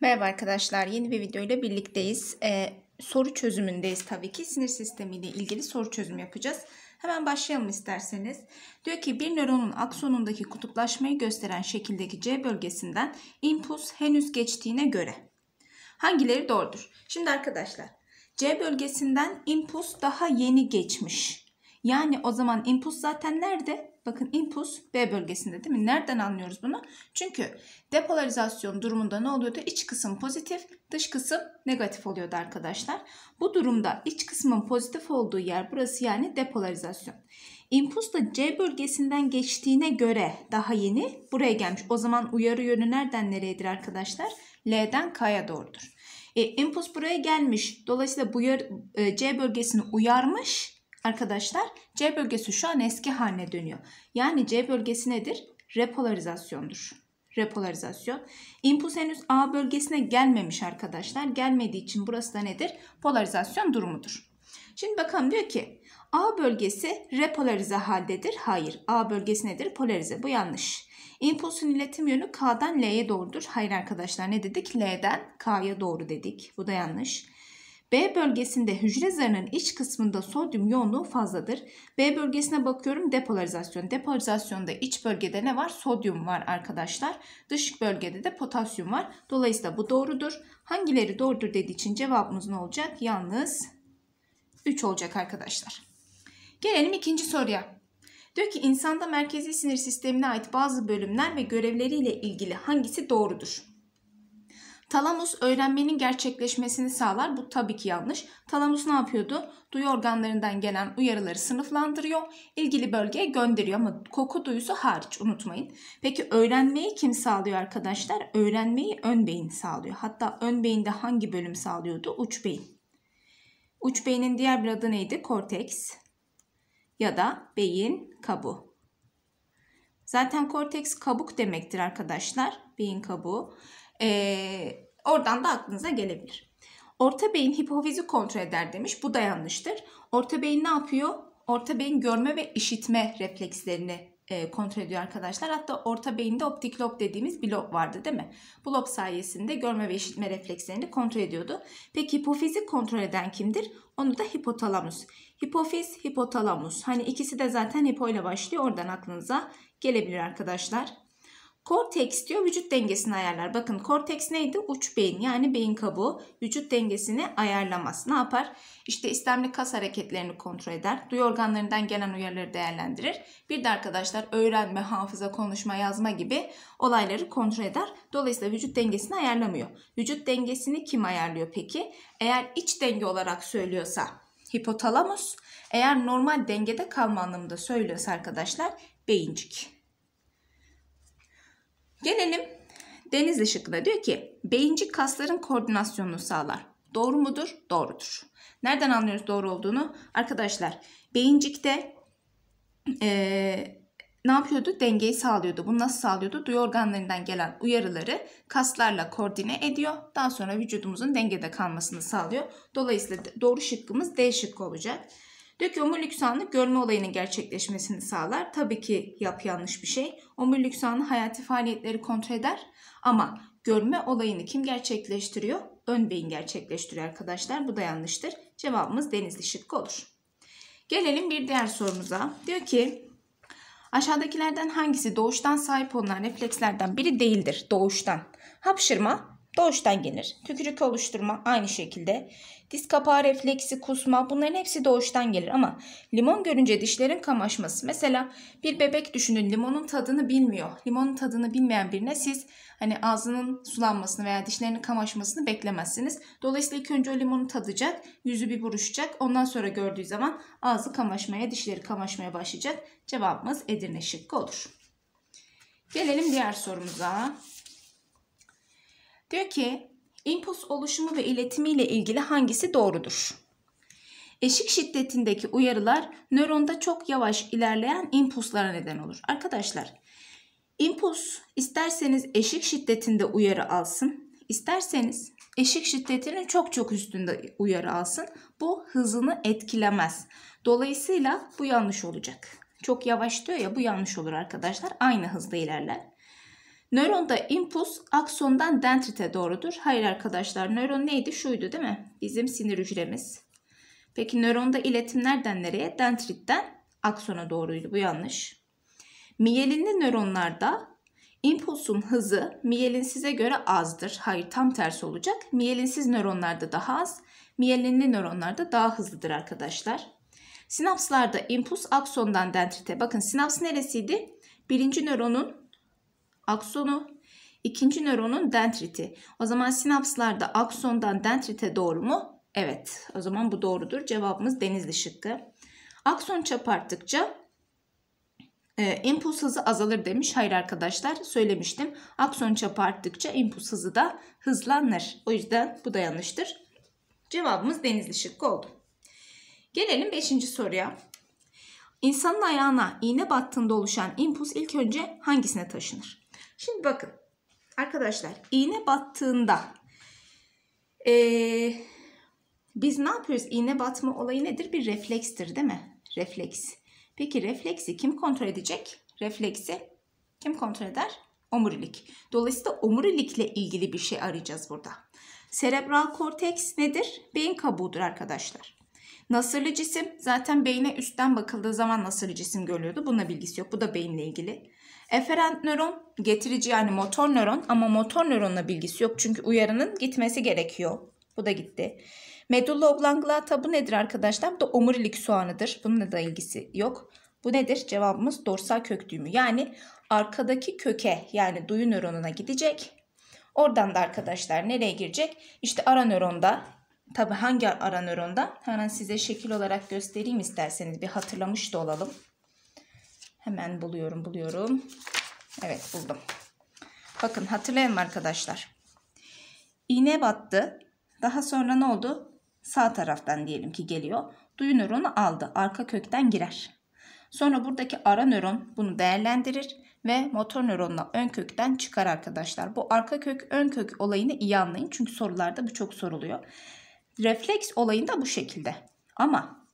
Merhaba arkadaşlar. Yeni bir videoyla birlikteyiz. Ee, soru çözümündeyiz tabii ki. Sinir sistemiyle ilgili soru çözüm yapacağız. Hemen başlayalım isterseniz. Diyor ki bir nöronun aksonundaki kutuplaşmayı gösteren şekildeki C bölgesinden impuls henüz geçtiğine göre hangileri doğrudur? Şimdi arkadaşlar C bölgesinden impuls daha yeni geçmiş. Yani o zaman impuls zaten nerede? Bakın impuls B bölgesinde değil mi? Nereden anlıyoruz bunu? Çünkü depolarizasyon durumunda ne oluyordu? İç kısım pozitif, dış kısım negatif oluyordu arkadaşlar. Bu durumda iç kısmın pozitif olduğu yer burası yani depolarizasyon. İmpuls da C bölgesinden geçtiğine göre daha yeni buraya gelmiş. O zaman uyarı yönü nereden nereyedir arkadaşlar? L'den K'ya doğrudur. E, impuls buraya gelmiş. Dolayısıyla bu yer, e, C bölgesini uyarmış. Arkadaşlar C bölgesi şu an eski haline dönüyor. Yani C bölgesi nedir? Repolarizasyondur repolarizasyon. İmpuls henüz A bölgesine gelmemiş arkadaşlar. Gelmediği için burası da nedir? Polarizasyon durumudur. Şimdi bakalım diyor ki A bölgesi repolarize haldedir. Hayır. A bölgesi nedir? Polarize. Bu yanlış. İmpulsun iletim yönü K'dan L'ye doğrudur. Hayır arkadaşlar ne dedik? L'den K'ya doğru dedik. Bu da yanlış. B bölgesinde hücre zarının iç kısmında sodyum yoğunluğu fazladır. B bölgesine bakıyorum depolarizasyon. Depolarizasyonda iç bölgede ne var? Sodyum var arkadaşlar. Dış bölgede de potasyum var. Dolayısıyla bu doğrudur. Hangileri doğrudur dediği için cevabımız ne olacak? Yalnız 3 olacak arkadaşlar. Gelelim ikinci soruya. Diyor ki insanda merkezi sinir sistemine ait bazı bölümler ve görevleriyle ilgili hangisi doğrudur? Talamus öğrenmenin gerçekleşmesini sağlar. Bu tabii ki yanlış. Talamus ne yapıyordu? Duyu organlarından gelen uyarıları sınıflandırıyor. ilgili bölgeye gönderiyor ama koku duyusu hariç unutmayın. Peki öğrenmeyi kim sağlıyor arkadaşlar? Öğrenmeyi ön beyin sağlıyor. Hatta ön beyinde hangi bölüm sağlıyordu? Uç beyin. Uç beynin diğer bir adı neydi? Korteks ya da beyin kabuğu. Zaten korteks kabuk demektir arkadaşlar. Beyin kabuğu. Ee, oradan da aklınıza gelebilir. Orta beyin hipofizi kontrol eder demiş. Bu da yanlıştır. Orta beyin ne yapıyor? Orta beyin görme ve işitme reflekslerini e, kontrol ediyor arkadaşlar. Hatta orta beyinde optik lob dediğimiz bir lob vardı değil mi? Bu lob sayesinde görme ve işitme reflekslerini kontrol ediyordu. Peki hipofizi kontrol eden kimdir? Onu da hipotalamus. Hipofiz, hipotalamus. Hani ikisi de zaten hipo ile başlıyor. Oradan aklınıza gelebilir arkadaşlar. Korteks diyor vücut dengesini ayarlar. Bakın korteks neydi? Uç beyin yani beyin kabuğu vücut dengesini ayarlamaz. Ne yapar? İşte istemli kas hareketlerini kontrol eder. Duyu organlarından gelen uyarıları değerlendirir. Bir de arkadaşlar öğrenme, hafıza, konuşma, yazma gibi olayları kontrol eder. Dolayısıyla vücut dengesini ayarlamıyor. Vücut dengesini kim ayarlıyor peki? Eğer iç denge olarak söylüyorsa hipotalamus, eğer normal dengede kalma anlamında söylüyorsa arkadaşlar beyincik. Gelelim Denizli şıkkına diyor ki beyincik kasların koordinasyonunu sağlar. Doğru mudur? Doğrudur. Nereden anlıyoruz doğru olduğunu? Arkadaşlar beyincikte e, ne yapıyordu? Dengeyi sağlıyordu. Bu nasıl sağlıyordu? Duyu organlarından gelen uyarıları kaslarla koordine ediyor. Daha sonra vücudumuzun dengede kalmasını sağlıyor. Dolayısıyla doğru şıkkımız D şıkkı olacak. Dök omurlüksanlık görme olayının gerçekleşmesini sağlar. Tabii ki yap yanlış bir şey. Omurlüksanlı hayati faaliyetleri kontrol eder ama görme olayını kim gerçekleştiriyor? Ön beyin gerçekleştiriyor arkadaşlar. Bu da yanlıştır. Cevabımız denizli şıkkı olur. Gelelim bir diğer sorumuza. Diyor ki aşağıdakilerden hangisi doğuştan sahip olunan reflekslerden biri değildir? Doğuştan. Hapşırma, doğuştan gelir. Tükürük oluşturma aynı şekilde. Diz kapağı refleksi, kusma bunların hepsi doğuştan gelir ama limon görünce dişlerin kamaşması. Mesela bir bebek düşünün limonun tadını bilmiyor. Limonun tadını bilmeyen birine siz hani ağzının sulanmasını veya dişlerinin kamaşmasını beklemezsiniz. Dolayısıyla ilk önce o limonu tadacak, yüzü bir buruşacak. Ondan sonra gördüğü zaman ağzı kamaşmaya, dişleri kamaşmaya başlayacak. Cevabımız Edirne şıkkı olur. Gelelim diğer sorumuza. Diyor ki impuls oluşumu ve iletimi ile ilgili hangisi doğrudur? Eşik şiddetindeki uyarılar nöronda çok yavaş ilerleyen impulslara neden olur. Arkadaşlar impuls isterseniz eşik şiddetinde uyarı alsın, isterseniz eşik şiddetinin çok çok üstünde uyarı alsın. Bu hızını etkilemez. Dolayısıyla bu yanlış olacak. Çok yavaş diyor ya bu yanlış olur arkadaşlar. Aynı hızda ilerler. Nöronda impuls aksondan dendrite doğrudur. Hayır arkadaşlar nöron neydi? Şuydu değil mi? Bizim sinir hücremiz. Peki nöronda iletim nereden nereye? Dendritten aksona doğruydu. Bu yanlış. Miyelinli nöronlarda impulsun hızı miyelinsize göre azdır. Hayır tam tersi olacak. Miyelinsiz nöronlarda daha az. Miyelinli nöronlarda daha hızlıdır arkadaşlar. Sinapslarda impuls aksondan dendrite. Bakın sinaps neresiydi? Birinci nöronun aksonu, ikinci nöronun dendriti. O zaman sinapslarda aksondan dendrite doğru mu? Evet. O zaman bu doğrudur. Cevabımız denizli şıkkı. Akson çap arttıkça e, impuls hızı azalır demiş. Hayır arkadaşlar söylemiştim. Akson çap arttıkça impuls hızı da hızlanır. O yüzden bu da yanlıştır. Cevabımız denizli şıkkı oldu. Gelelim 5. soruya. İnsanın ayağına iğne battığında oluşan impuls ilk önce hangisine taşınır? Şimdi bakın arkadaşlar iğne battığında ee, biz ne yapıyoruz? İğne batma olayı nedir? Bir reflekstir değil mi? Refleks. Peki refleksi kim kontrol edecek? Refleksi kim kontrol eder? Omurilik. Dolayısıyla omurilikle ilgili bir şey arayacağız burada. Serebral korteks nedir? Beyin kabuğudur arkadaşlar. Nasırlı cisim zaten beyine üstten bakıldığı zaman nasırlı cisim görülüyordu. buna bilgisi yok. Bu da beyinle ilgili. Eferent nöron getirici yani motor nöron ama motor nöronla bilgisi yok çünkü uyarının gitmesi gerekiyor. Bu da gitti. Medulla oblongata bu nedir arkadaşlar? Bu da omurilik soğanıdır. Bununla da ilgisi yok. Bu nedir? Cevabımız dorsal kök düğümü. Yani arkadaki köke yani duyu nöronuna gidecek. Oradan da arkadaşlar nereye girecek? İşte ara nöronda. Tabi hangi ara nöronda? Hemen size şekil olarak göstereyim isterseniz bir hatırlamış da olalım. Hemen buluyorum buluyorum. Evet buldum. Bakın hatırlayın arkadaşlar. İğne battı. Daha sonra ne oldu? Sağ taraftan diyelim ki geliyor. Duyu nöronu aldı. Arka kökten girer. Sonra buradaki ara nöron bunu değerlendirir ve motor nöronla ön kökten çıkar arkadaşlar. Bu arka kök ön kök olayını iyi anlayın. Çünkü sorularda bu çok soruluyor. Refleks olayında bu şekilde. Ama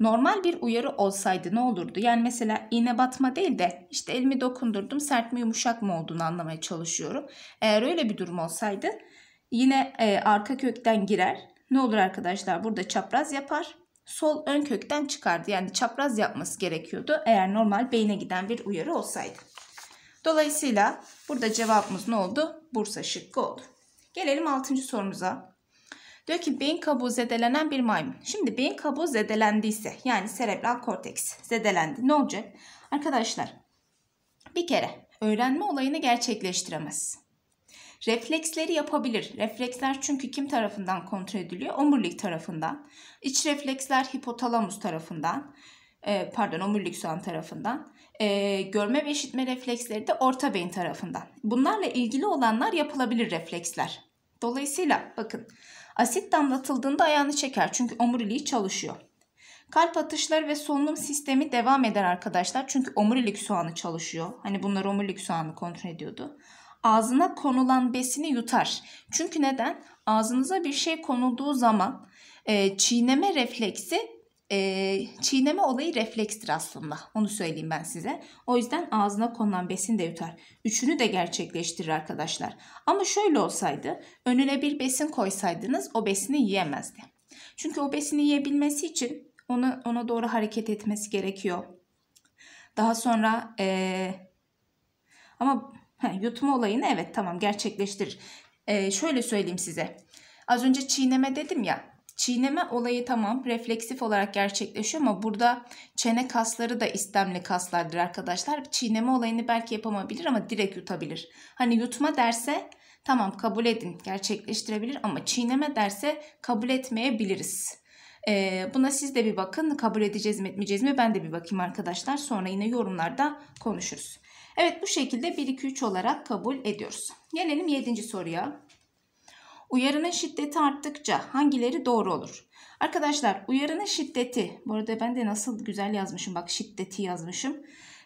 Normal bir uyarı olsaydı ne olurdu? Yani mesela iğne batma değil de işte elimi dokundurdum sert mi yumuşak mı olduğunu anlamaya çalışıyorum. Eğer öyle bir durum olsaydı yine e, arka kökten girer. Ne olur arkadaşlar burada çapraz yapar. Sol ön kökten çıkardı. Yani çapraz yapması gerekiyordu eğer normal beyne giden bir uyarı olsaydı. Dolayısıyla burada cevabımız ne oldu? Bursa şıkkı oldu. Gelelim 6. sorumuza. Diyor ki beyin kabuğu zedelenen bir maymun. Şimdi beyin kabuğu zedelendiyse yani serebral korteks zedelendi ne olacak? Arkadaşlar bir kere öğrenme olayını gerçekleştiremez. Refleksleri yapabilir. Refleksler çünkü kim tarafından kontrol ediliyor? Omurilik tarafından. İç refleksler hipotalamus tarafından. E, pardon omurilik soğan tarafından. E, görme ve işitme refleksleri de orta beyin tarafından. Bunlarla ilgili olanlar yapılabilir refleksler. Dolayısıyla bakın Asit damlatıldığında ayağını çeker çünkü omuriliği çalışıyor. Kalp atışları ve solunum sistemi devam eder arkadaşlar. Çünkü omurilik soğanı çalışıyor. Hani bunlar omurilik soğanı kontrol ediyordu. Ağzına konulan besini yutar. Çünkü neden? Ağzınıza bir şey konulduğu zaman e, çiğneme refleksi e, çiğneme olayı reflekstir aslında. Onu söyleyeyim ben size. O yüzden ağzına konulan besin de yutar. Üçünü de gerçekleştirir arkadaşlar. Ama şöyle olsaydı önüne bir besin koysaydınız o besini yiyemezdi. Çünkü o besini yiyebilmesi için ona, ona doğru hareket etmesi gerekiyor. Daha sonra e, ama he, yutma olayını evet tamam gerçekleştirir. E, şöyle söyleyeyim size. Az önce çiğneme dedim ya Çiğneme olayı tamam refleksif olarak gerçekleşiyor ama burada çene kasları da istemli kaslardır arkadaşlar. Çiğneme olayını belki yapamabilir ama direkt yutabilir. Hani yutma derse tamam kabul edin gerçekleştirebilir ama çiğneme derse kabul etmeyebiliriz. Ee, buna siz de bir bakın kabul edeceğiz mi etmeyeceğiz mi ben de bir bakayım arkadaşlar. Sonra yine yorumlarda konuşuruz. Evet bu şekilde 1-2-3 olarak kabul ediyoruz. Gelelim 7. soruya. Uyarının şiddeti arttıkça hangileri doğru olur? Arkadaşlar uyarının şiddeti, bu arada ben de nasıl güzel yazmışım bak şiddeti yazmışım.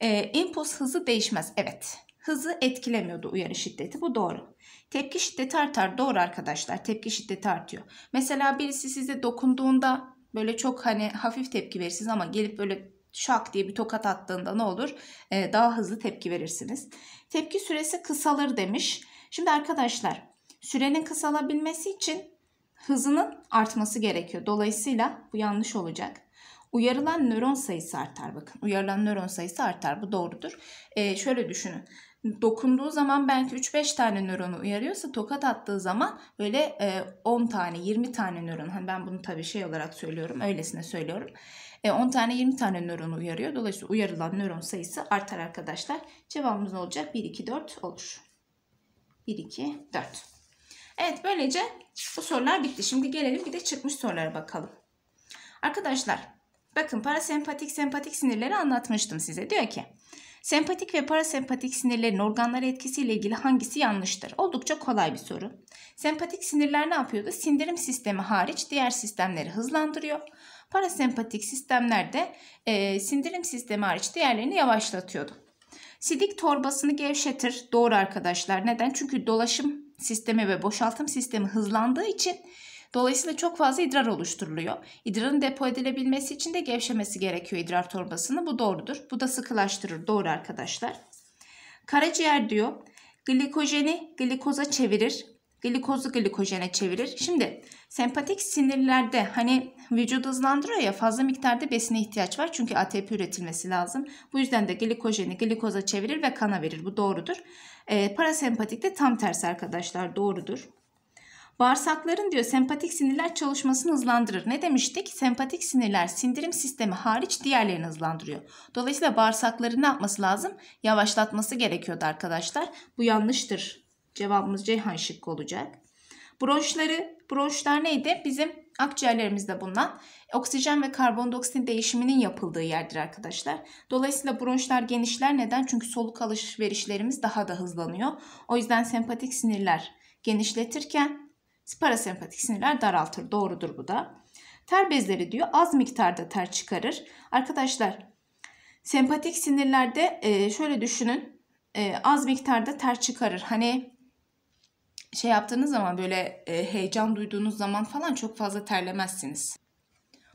Ee, impuls hızı değişmez. Evet hızı etkilemiyordu uyarı şiddeti. Bu doğru. Tepki şiddeti artar. Doğru arkadaşlar. Tepki şiddeti artıyor. Mesela birisi size dokunduğunda böyle çok hani hafif tepki verirsiniz ama gelip böyle şak diye bir tokat attığında ne olur? Ee, daha hızlı tepki verirsiniz. Tepki süresi kısalır demiş. Şimdi arkadaşlar Sürenin kısalabilmesi için hızının artması gerekiyor. Dolayısıyla bu yanlış olacak. Uyarılan nöron sayısı artar bakın. Uyarılan nöron sayısı artar. Bu doğrudur. Ee, şöyle düşünün. Dokunduğu zaman belki 3-5 tane nöronu uyarıyorsa tokat attığı zaman böyle e, 10 tane 20 tane nöron. Hani ben bunu tabii şey olarak söylüyorum. Öylesine söylüyorum. E, 10 tane 20 tane nöronu uyarıyor. Dolayısıyla uyarılan nöron sayısı artar arkadaşlar. Cevabımız ne olacak? 1, 2, 4 olur. 1, 2, 4. Evet böylece bu sorular bitti. Şimdi gelelim bir de çıkmış sorulara bakalım. Arkadaşlar bakın parasempatik sempatik sinirleri anlatmıştım size. Diyor ki Sempatik ve parasempatik sinirlerin organlara etkisiyle ilgili hangisi yanlıştır? Oldukça kolay bir soru. Sempatik sinirler ne yapıyordu? Sindirim sistemi hariç diğer sistemleri hızlandırıyor. Parasempatik sistemler de e, sindirim sistemi hariç diğerlerini yavaşlatıyordu. Sidik torbasını gevşetir. Doğru arkadaşlar. Neden? Çünkü dolaşım sistemi ve boşaltım sistemi hızlandığı için dolayısıyla çok fazla idrar oluşturuluyor. İdrarın depo edilebilmesi için de gevşemesi gerekiyor idrar torbasını. Bu doğrudur. Bu da sıkılaştırır. Doğru arkadaşlar. Karaciğer diyor glikojeni glikoza çevirir. Glikozu glikojene çevirir. Şimdi sempatik sinirlerde hani vücudu hızlandırıyor ya fazla miktarda besine ihtiyaç var. Çünkü ATP üretilmesi lazım. Bu yüzden de glikojeni glikoza çevirir ve kana verir. Bu doğrudur. E, parasempatik de tam tersi arkadaşlar doğrudur. Bağırsakların diyor sempatik sinirler çalışmasını hızlandırır. Ne demiştik? Sempatik sinirler sindirim sistemi hariç diğerlerini hızlandırıyor. Dolayısıyla bağırsakları ne yapması lazım? Yavaşlatması gerekiyordu arkadaşlar. Bu yanlıştır. Cevabımız Ceyhan şıkkı olacak. Bronşları, bronşlar neydi? Bizim Akciğerlerimizde bulunan oksijen ve karbondioksit değişiminin yapıldığı yerdir arkadaşlar. Dolayısıyla bronşlar genişler. Neden? Çünkü soluk alışverişlerimiz daha da hızlanıyor. O yüzden sempatik sinirler genişletirken parasempatik sinirler daraltır. Doğrudur bu da. Ter bezleri diyor az miktarda ter çıkarır. Arkadaşlar sempatik sinirlerde e, şöyle düşünün e, az miktarda ter çıkarır. Hani şey yaptığınız zaman böyle e, heyecan duyduğunuz zaman falan çok fazla terlemezsiniz.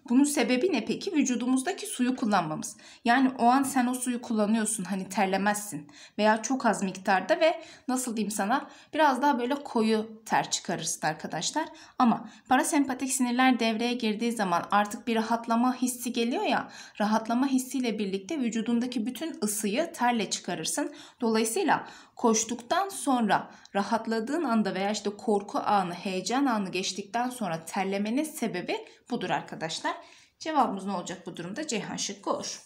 Bunun sebebi ne peki? Vücudumuzdaki suyu kullanmamız. Yani o an sen o suyu kullanıyorsun hani terlemezsin veya çok az miktarda ve nasıl diyeyim sana biraz daha böyle koyu ter çıkarırsın arkadaşlar. Ama parasempatik sinirler devreye girdiği zaman artık bir rahatlama hissi geliyor ya rahatlama hissiyle birlikte vücudundaki bütün ısıyı terle çıkarırsın. Dolayısıyla Koştuktan sonra rahatladığın anda veya işte korku anı, heyecan anı geçtikten sonra terlemenin sebebi budur arkadaşlar. Cevabımız ne olacak bu durumda? Ceyhan şıkkı olur.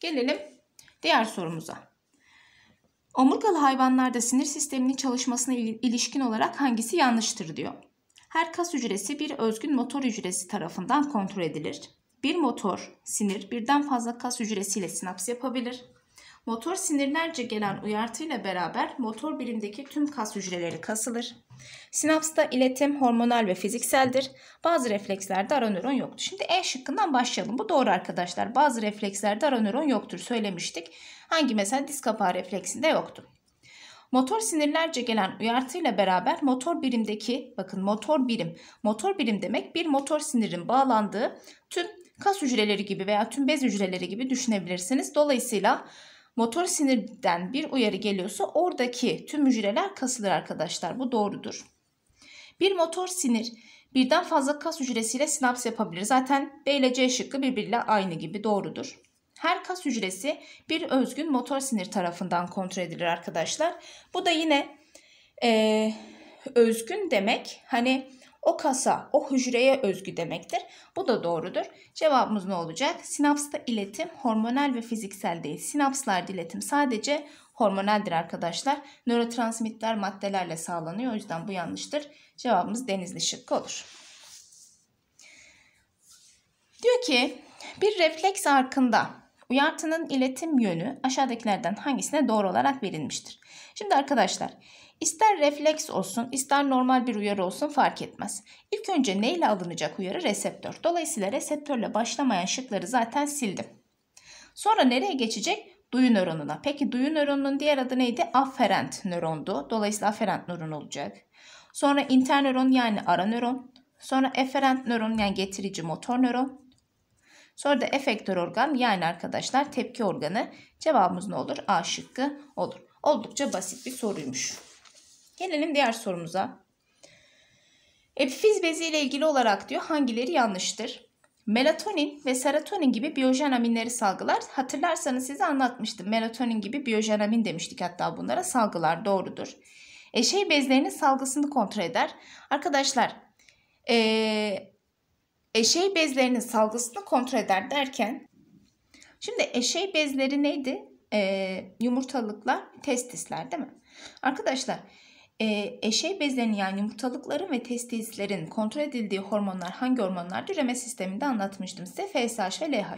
Gelelim diğer sorumuza. Omurgalı hayvanlarda sinir sisteminin çalışmasına ilişkin olarak hangisi yanlıştır diyor. Her kas hücresi bir özgün motor hücresi tarafından kontrol edilir. Bir motor, sinir birden fazla kas hücresiyle sinaps yapabilir. Motor sinirlerce gelen uyartıyla beraber motor birimdeki tüm kas hücreleri kasılır. Sinapsta iletim hormonal ve fizikseldir. Bazı reflekslerde aranöron yoktur. Şimdi E şıkkından başlayalım. Bu doğru arkadaşlar. Bazı reflekslerde aranöron yoktur söylemiştik. Hangi mesela diz kapağı refleksinde yoktu. Motor sinirlerce gelen uyartıyla beraber motor birimdeki bakın motor birim. Motor birim demek bir motor sinirin bağlandığı tüm kas hücreleri gibi veya tüm bez hücreleri gibi düşünebilirsiniz. Dolayısıyla motor sinirden bir uyarı geliyorsa oradaki tüm hücreler kasılır arkadaşlar. Bu doğrudur. Bir motor sinir birden fazla kas hücresiyle sinaps yapabilir. Zaten B ile C şıkkı birbiriyle aynı gibi doğrudur. Her kas hücresi bir özgün motor sinir tarafından kontrol edilir arkadaşlar. Bu da yine e, özgün demek. Hani o kasa, o hücreye özgü demektir. Bu da doğrudur. Cevabımız ne olacak? Sinapsta iletim hormonal ve fiziksel değil. Sinapslarda iletim sadece hormoneldir arkadaşlar. Nörotransmitter maddelerle sağlanıyor. O yüzden bu yanlıştır. Cevabımız denizli şıkkı olur. Diyor ki bir refleks arkında uyartının iletim yönü aşağıdakilerden hangisine doğru olarak verilmiştir? Şimdi arkadaşlar İster refleks olsun, ister normal bir uyarı olsun fark etmez. İlk önce ne ile alınacak uyarı? Reseptör. Dolayısıyla reseptörle başlamayan şıkları zaten sildim. Sonra nereye geçecek? Duyu nöronuna. Peki duyu nöronunun diğer adı neydi? Afferent nörondu. Dolayısıyla afferent nöron olacak. Sonra internöron yani ara nöron. Sonra efferent nöron yani getirici motor nöron. Sonra da efektör organ yani arkadaşlar tepki organı. Cevabımız ne olur? A şıkkı olur. Oldukça basit bir soruymuş. Gelelim diğer sorumuza. Epifiz bezi ile ilgili olarak diyor hangileri yanlıştır? Melatonin ve serotonin gibi biyojen aminleri salgılar. Hatırlarsanız size anlatmıştım. Melatonin gibi biyojen amin demiştik hatta bunlara salgılar doğrudur. Eşey bezlerinin salgısını kontrol eder. Arkadaşlar ee, eşey bezlerinin salgısını kontrol eder derken şimdi eşey bezleri neydi? E, yumurtalıklar, testisler değil mi? Arkadaşlar ee, e, eşey bezlerini yani yumurtalıkların ve testislerin kontrol edildiği hormonlar hangi hormonlar? Üreme sisteminde anlatmıştım size FSH ve LH.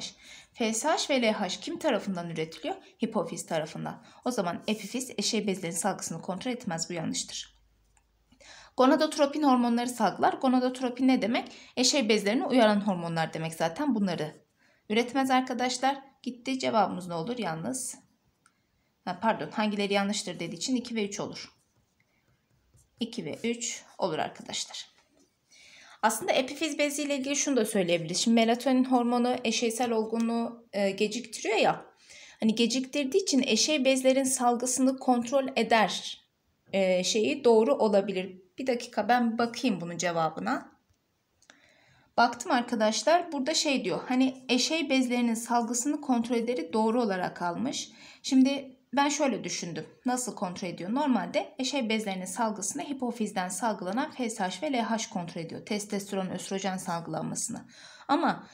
FSH ve LH kim tarafından üretiliyor? Hipofiz tarafından. O zaman epifiz eşey bezlerin salgısını kontrol etmez bu yanlıştır. Gonadotropin hormonları salgılar. Gonadotropin ne demek? Eşey bezlerini uyaran hormonlar demek zaten bunları. Üretmez arkadaşlar. Gitti cevabımız ne olur yalnız? Ha, pardon hangileri yanlıştır dediği için 2 ve 3 olur. 2 ve 3 olur arkadaşlar. Aslında epifiz bezi ile ilgili şunu da söyleyebiliriz. Şimdi melatonin hormonu eşeysel olgunluğu e, geciktiriyor ya. Hani geciktirdiği için eşey bezlerin salgısını kontrol eder e, şeyi doğru olabilir. Bir dakika ben bakayım bunun cevabına. Baktım arkadaşlar burada şey diyor. Hani eşey bezlerinin salgısını kontrol ederi doğru olarak almış. Şimdi ben şöyle düşündüm. Nasıl kontrol ediyor? Normalde eşey bezlerinin salgısını hipofizden salgılanan FSH ve LH kontrol ediyor. Testosteron, östrojen salgılanmasını. Ama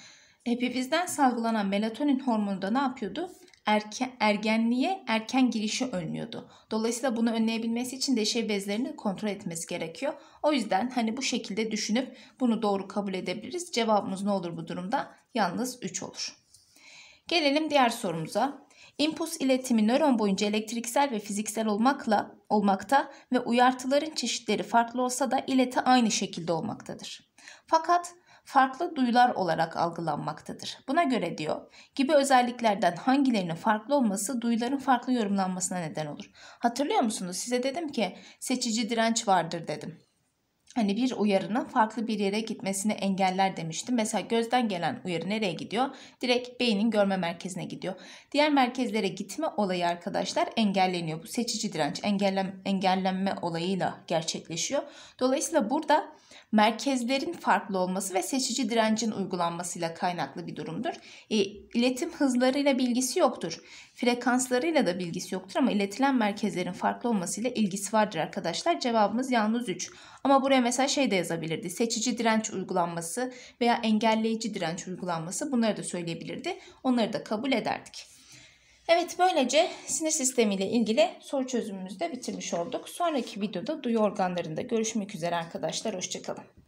hipofizden salgılanan melatonin hormonu da ne yapıyordu? Erken, ergenliğe erken girişi önlüyordu. Dolayısıyla bunu önleyebilmesi için de eşey bezlerini kontrol etmesi gerekiyor. O yüzden hani bu şekilde düşünüp bunu doğru kabul edebiliriz. Cevabımız ne olur bu durumda? Yalnız 3 olur. Gelelim diğer sorumuza. İmpuls iletimi nöron boyunca elektriksel ve fiziksel olmakla olmakta ve uyartıların çeşitleri farklı olsa da ileti aynı şekilde olmaktadır. Fakat farklı duyular olarak algılanmaktadır. Buna göre diyor gibi özelliklerden hangilerinin farklı olması duyuların farklı yorumlanmasına neden olur. Hatırlıyor musunuz? Size dedim ki seçici direnç vardır dedim hani bir uyarının farklı bir yere gitmesini engeller demiştim. Mesela gözden gelen uyarı nereye gidiyor? Direkt beynin görme merkezine gidiyor. Diğer merkezlere gitme olayı arkadaşlar engelleniyor. Bu seçici direnç engellem, engellenme olayıyla gerçekleşiyor. Dolayısıyla burada merkezlerin farklı olması ve seçici direncin uygulanmasıyla kaynaklı bir durumdur. E, iletim hızlarıyla bilgisi yoktur. Frekanslarıyla da bilgisi yoktur ama iletilen merkezlerin farklı olmasıyla ilgisi vardır arkadaşlar. Cevabımız yalnız 3. Ama buraya mesela şey de yazabilirdi. Seçici direnç uygulanması veya engelleyici direnç uygulanması bunları da söyleyebilirdi. Onları da kabul ederdik. Evet böylece sinir sistemiyle ilgili soru çözümümüzü de bitirmiş olduk. Sonraki videoda duyu organlarında görüşmek üzere arkadaşlar. Hoşçakalın.